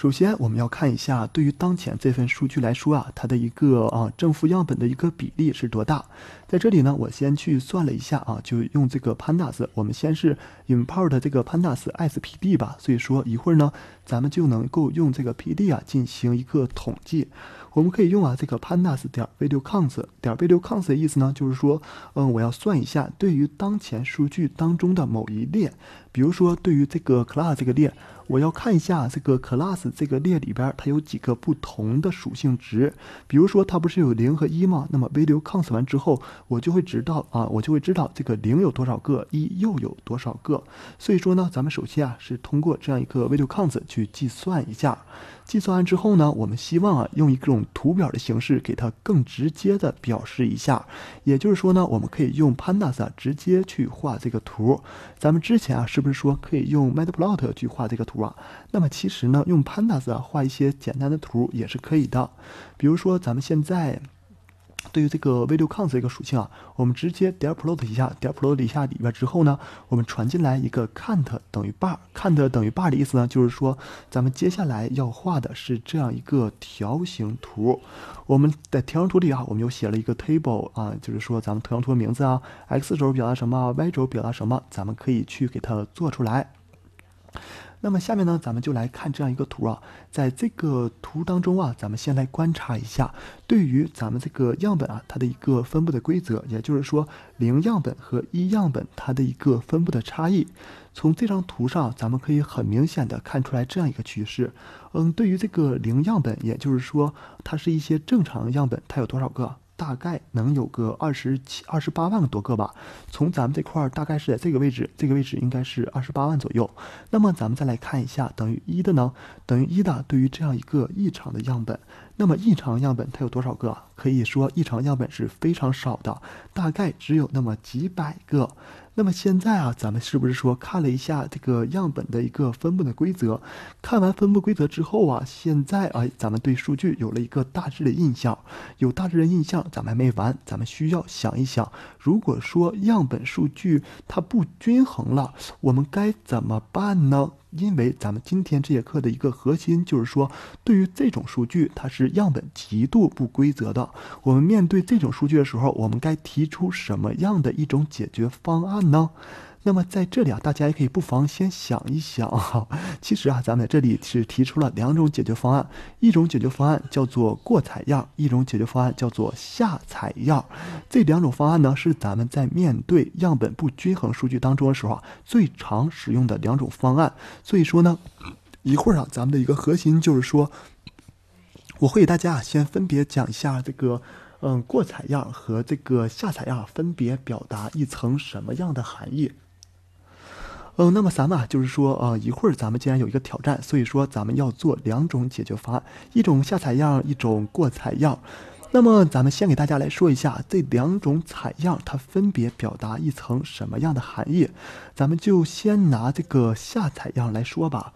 首先，我们要看一下对于当前这份数据来说啊，它的一个啊正负样本的一个比例是多大。在这里呢，我先去算了一下啊，就用这个 pandas，我们先是 import 这个 pandas s pd 吧。所以说一会儿呢，咱们就能够用这个 pd 啊进行一个统计。我们可以用啊这个 pandas 点 v i d e o counts 点 v i d e o counts 的意思呢，就是说，嗯，我要算一下对于当前数据当中的某一列，比如说对于这个 class 这个列，我要看一下这个 class 这个列里边它有几个不同的属性值，比如说它不是有零和一吗？那么 v i d e o counts 完之后，我就会知道啊，我就会知道这个零有多少个，一又有多少个。所以说呢，咱们首先啊是通过这样一个 v i d e o counts 去计算一下。计算完之后呢，我们希望啊用一种图表的形式给它更直接的表示一下。也就是说呢，我们可以用 pandas 直接去画这个图。咱们之前啊是不是说可以用 matplotlib 去画这个图啊？那么其实呢，用 pandas 啊画一些简单的图也是可以的。比如说咱们现在。对于这个 v o counts 这个属性啊，我们直接点 plot 一下，点 plot 一下里边之后呢，我们传进来一个 count 等于 bar，count 等于 bar 的意思呢，就是说咱们接下来要画的是这样一个条形图。我们在条形图里啊，我们又写了一个 table 啊，就是说咱们条形图的名字啊，x 轴表达什么，y 轴表达什么，咱们可以去给它做出来。那么下面呢，咱们就来看这样一个图啊，在这个图当中啊，咱们先来观察一下，对于咱们这个样本啊，它的一个分布的规则，也就是说零样本和一样本它的一个分布的差异。从这张图上，咱们可以很明显的看出来这样一个趋势。嗯，对于这个零样本，也就是说它是一些正常样本，它有多少个？大概能有个二十七、二十八万多个吧。从咱们这块，儿大概是在这个位置，这个位置应该是二十八万左右。那么咱们再来看一下等于一的呢？等于一的，对于这样一个异常的样本，那么异常样本它有多少个？可以说异常样本是非常少的，大概只有那么几百个。那么现在啊，咱们是不是说看了一下这个样本的一个分布的规则？看完分布规则之后啊，现在啊，咱们对数据有了一个大致的印象。有大致的印象，咱们还没完，咱们需要想一想，如果说样本数据它不均衡了，我们该怎么办呢？因为咱们今天这节课的一个核心就是说，对于这种数据，它是样本极度不规则的。我们面对这种数据的时候，我们该提出什么样的一种解决方案呢？那么在这里啊，大家也可以不妨先想一想。哈。其实啊，咱们这里是提出了两种解决方案，一种解决方案叫做过采样，一种解决方案叫做下采样。这两种方案呢，是咱们在面对样本不均衡数据当中的时候啊，最常使用的两种方案。所以说呢，一会儿啊，咱们的一个核心就是说，我会给大家啊，先分别讲一下这个，嗯，过采样和这个下采样分别表达一层什么样的含义。嗯，那么咱们啊，就是说，呃，一会儿咱们既然有一个挑战，所以说咱们要做两种解决方案，一种下采样，一种过采样。那么咱们先给大家来说一下这两种采样，它分别表达一层什么样的含义。咱们就先拿这个下采样来说吧。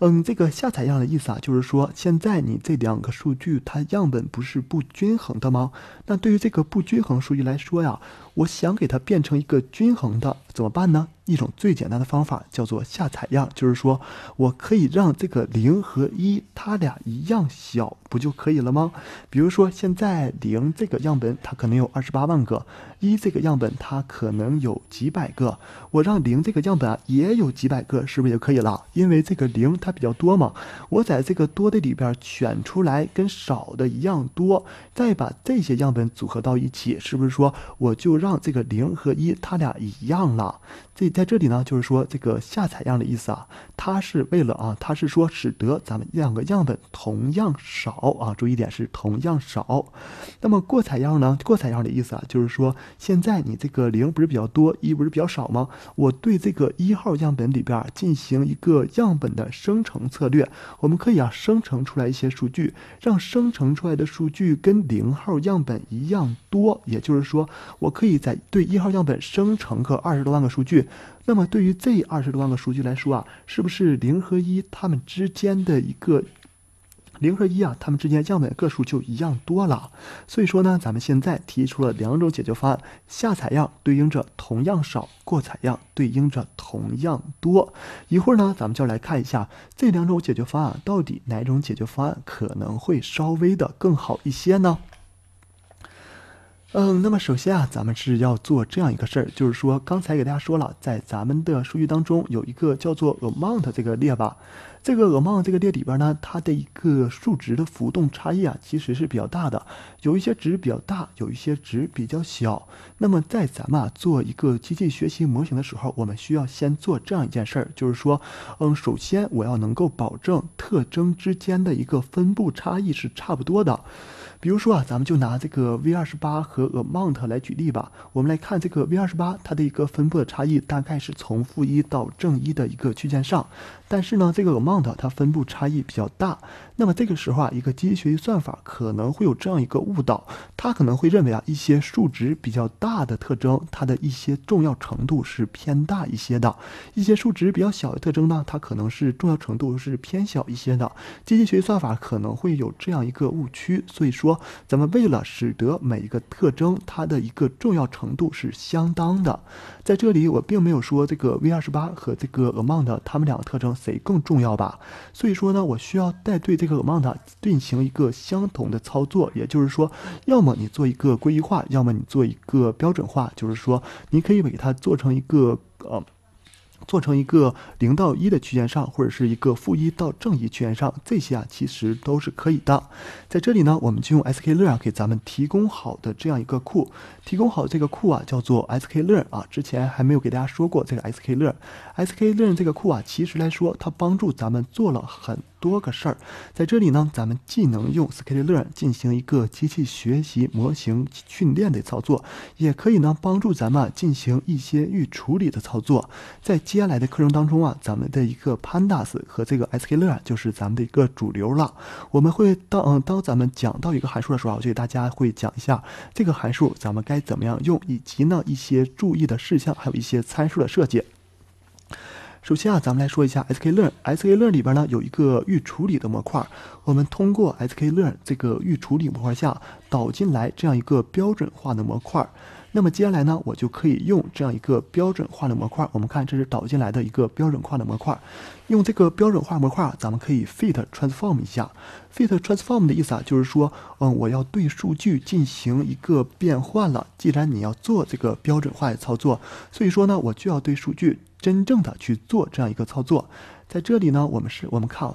嗯，这个下采样的意思啊，就是说现在你这两个数据，它样本不是不均衡的吗？那对于这个不均衡数据来说呀，我想给它变成一个均衡的，怎么办呢？一种最简单的方法叫做下采样，就是说我可以让这个零和一它俩一样小，不就可以了吗？比如说现在零这个样本它可能有二十八万个，一这个样本它可能有几百个，我让零这个样本啊也有几百个，是不是就可以了？因为这个零它比较多嘛，我在这个多的里边选出来跟少的一样多，再把这些样本组合到一起，是不是说我就让这个零和一它俩一样了？这在这里呢，就是说这个下采样的意思啊，它是为了啊，它是说使得咱们两个样本同样少啊，注意点是同样少。那么过采样呢？过采样的意思啊，就是说现在你这个零不是比较多，一不是比较少吗？我对这个一号样本里边进行一个样本的生成策略，我们可以啊生成出来一些数据，让生成出来的数据跟零号样本一样多，也就是说，我可以在对一号样本生成个二十多万个数据。那么对于这二十多万个数据来说啊，是不是零和一它们之间的一个零和一啊，它们之间样本个数就一样多了？所以说呢，咱们现在提出了两种解决方案：下采样对应着同样少，过采样对应着同样多。一会儿呢，咱们就来看一下这两种解决方案到底哪种解决方案可能会稍微的更好一些呢？嗯，那么首先啊，咱们是要做这样一个事儿，就是说刚才给大家说了，在咱们的数据当中有一个叫做 amount 这个列吧，这个 amount 这个列里边呢，它的一个数值的浮动差异啊，其实是比较大的，有一些值比较大，有一些值比较小。那么在咱们啊做一个机器学习模型的时候，我们需要先做这样一件事儿，就是说，嗯，首先我要能够保证特征之间的一个分布差异是差不多的。比如说啊，咱们就拿这个 v 二十八和 amount 来举例吧。我们来看这个 v 二十八，它的一个分布的差异大概是从负一到正一的一个区间上。但是呢，这个 amount 它分布差异比较大。那么这个时候啊，一个机器学习算法可能会有这样一个误导，它可能会认为啊，一些数值比较大的特征，它的一些重要程度是偏大一些的；一些数值比较小的特征呢，它可能是重要程度是偏小一些的。机器学习算法可能会有这样一个误区。所以说，咱们为了使得每一个特征它的一个重要程度是相当的，在这里我并没有说这个 v 二十八和这个 amount 它们两个特征。谁更重要吧？所以说呢，我需要带对这个 amount 进行一个相同的操作，也就是说，要么你做一个归一化，要么你做一个标准化，就是说，你可以给它做成一个呃。做成一个零到一的区间上，或者是一个负一到正一区间上，这些啊其实都是可以的。在这里呢，我们就用 S K Learn 给咱们提供好的这样一个库，提供好这个库啊，叫做 S K Learn 啊。之前还没有给大家说过这个 S K Learn，S K Learn 这个库啊，其实来说它帮助咱们做了很多个事儿。在这里呢，咱们既能用 S K Learn 进行一个机器学习模型训练的操作，也可以呢帮助咱们进行一些预处理的操作，在。接下来的课程当中啊，咱们的一个 Pandas 和这个 SK Learn 就是咱们的一个主流了。我们会当嗯当咱们讲到一个函数的时候，我就大家会讲一下这个函数咱们该怎么样用，以及呢一些注意的事项，还有一些参数的设计。首先啊，咱们来说一下 SK Learn，SK Learn 里边呢有一个预处理的模块，我们通过 SK Learn 这个预处理模块下导进来这样一个标准化的模块。那么接下来呢，我就可以用这样一个标准化的模块。我们看，这是导进来的一个标准化的模块，用这个标准化模块，咱们可以 fit transform 一下。fit transform 的意思啊，就是说，嗯，我要对数据进行一个变换了。既然你要做这个标准化的操作，所以说呢，我就要对数据真正的去做这样一个操作。在这里呢，我们是，我们看。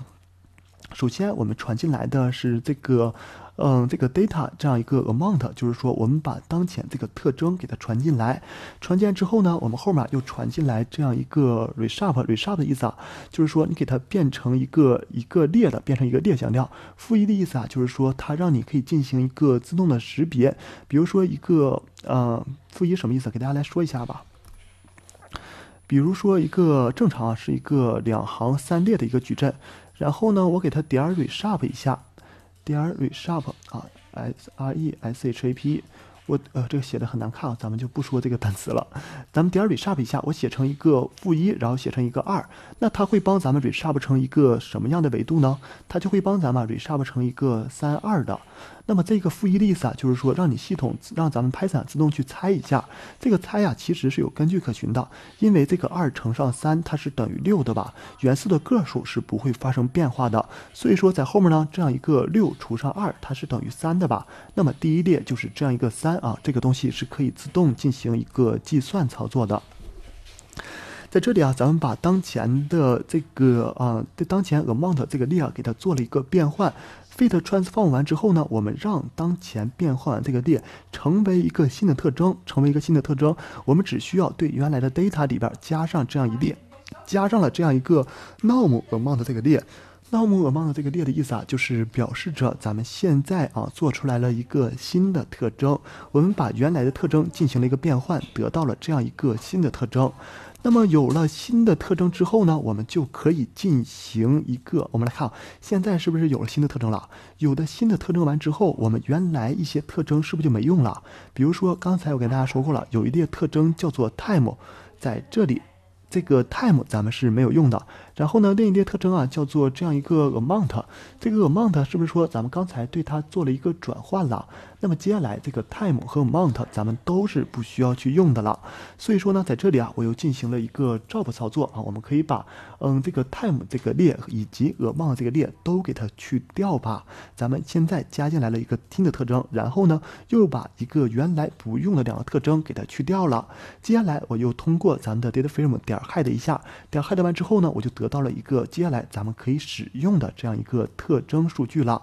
首先，我们传进来的是这个，嗯，这个 data 这样一个 amount，就是说我们把当前这个特征给它传进来。传进来之后呢，我们后面又传进来这样一个 r e s h a p r e s h a p 的意思啊，就是说你给它变成一个一个列的，变成一个列向量。负一的意思啊，就是说它让你可以进行一个自动的识别。比如说一个，呃，负一什么意思？给大家来说一下吧。比如说一个正常啊，是一个两行三列的一个矩阵。然后呢，我给它点 reshape 一下，点 reshape 啊，s r e s h a p，我呃这个写的很难看，啊，咱们就不说这个单词了。咱们点 reshape 一下，我写成一个负一，然后写成一个二，那它会帮咱们 reshape 成一个什么样的维度呢？它就会帮咱们 reshape 成一个三二的。那么这个负一的意思啊，就是说让你系统让咱们拍散自动去猜一下，这个猜呀其实是有根据可循的，因为这个二乘上三它是等于六的吧，元素的个数是不会发生变化的，所以说在后面呢这样一个六除上二它是等于三的吧，那么第一列就是这样一个三啊，这个东西是可以自动进行一个计算操作的。在这里啊，咱们把当前的这个啊，对当前 amount 这个列啊，给它做了一个变换 f e t t r a n s f o r m 完之后呢，我们让当前变换完这个列成为一个新的特征，成为一个新的特征。我们只需要对原来的 data 里边加上这样一列，加上了这样一个 norm amount 这个列，norm amount 这个列的意思啊，就是表示着咱们现在啊做出来了一个新的特征，我们把原来的特征进行了一个变换，得到了这样一个新的特征。那么有了新的特征之后呢，我们就可以进行一个，我们来看啊，现在是不是有了新的特征了？有的新的特征完之后，我们原来一些特征是不是就没用了？比如说刚才我给大家说过了，有一列特征叫做 time，在这里，这个 time 咱们是没有用的。然后呢，另一列特征啊叫做这样一个 amount，这个 amount 是不是说咱们刚才对它做了一个转换了？那么接下来这个 time 和 amount，咱们都是不需要去用的了。所以说呢，在这里啊，我又进行了一个 j o b 操作啊，我们可以把嗯这个 time 这个列以及 amount 这个列都给它去掉吧。咱们现在加进来了一个新的特征，然后呢，又把一个原来不用的两个特征给它去掉了。接下来我又通过咱们的 data frame 点 head 一下，点 head 完之后呢，我就得。到了一个，接下来咱们可以使用的这样一个特征数据了。